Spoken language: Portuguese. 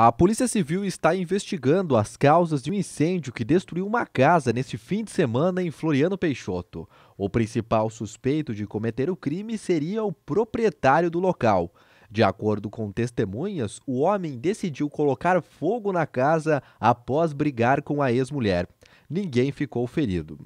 A Polícia Civil está investigando as causas de um incêndio que destruiu uma casa neste fim de semana em Floriano Peixoto. O principal suspeito de cometer o crime seria o proprietário do local. De acordo com testemunhas, o homem decidiu colocar fogo na casa após brigar com a ex-mulher. Ninguém ficou ferido.